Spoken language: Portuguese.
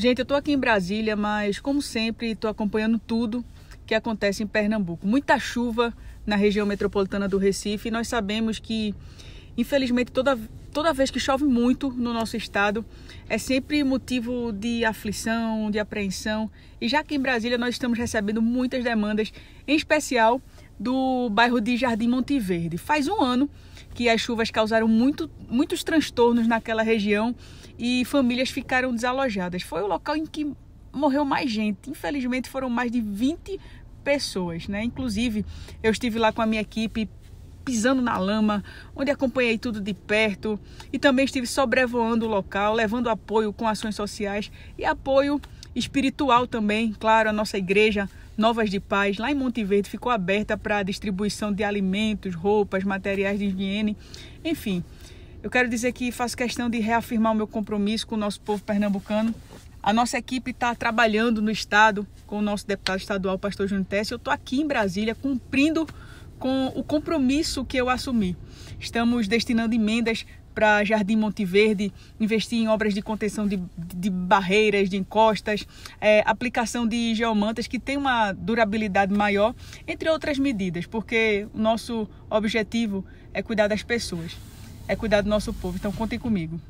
Gente, eu estou aqui em Brasília, mas como sempre estou acompanhando tudo que acontece em Pernambuco. Muita chuva na região metropolitana do Recife. E nós sabemos que, infelizmente, toda, toda vez que chove muito no nosso estado, é sempre motivo de aflição, de apreensão. E já que em Brasília nós estamos recebendo muitas demandas, em especial do bairro de Jardim Monte Verde. Faz um ano que as chuvas causaram muito, muitos transtornos naquela região e famílias ficaram desalojadas. Foi o local em que morreu mais gente. Infelizmente foram mais de 20 pessoas, né? Inclusive, eu estive lá com a minha equipe pisando na lama, onde acompanhei tudo de perto e também estive sobrevoando o local, levando apoio com ações sociais e apoio espiritual também, claro, a nossa igreja Novas de Paz, lá em Monte Verde, ficou aberta para a distribuição de alimentos, roupas, materiais de higiene, enfim. Eu quero dizer que faço questão de reafirmar o meu compromisso com o nosso povo pernambucano. A nossa equipe está trabalhando no Estado com o nosso deputado estadual, pastor Júnior Tess. Eu estou aqui em Brasília cumprindo com o compromisso que eu assumi. Estamos destinando emendas para Jardim Monte Verde, investir em obras de contenção de, de barreiras, de encostas, é, aplicação de geomantas que tem uma durabilidade maior, entre outras medidas, porque o nosso objetivo é cuidar das pessoas, é cuidar do nosso povo. Então contem comigo.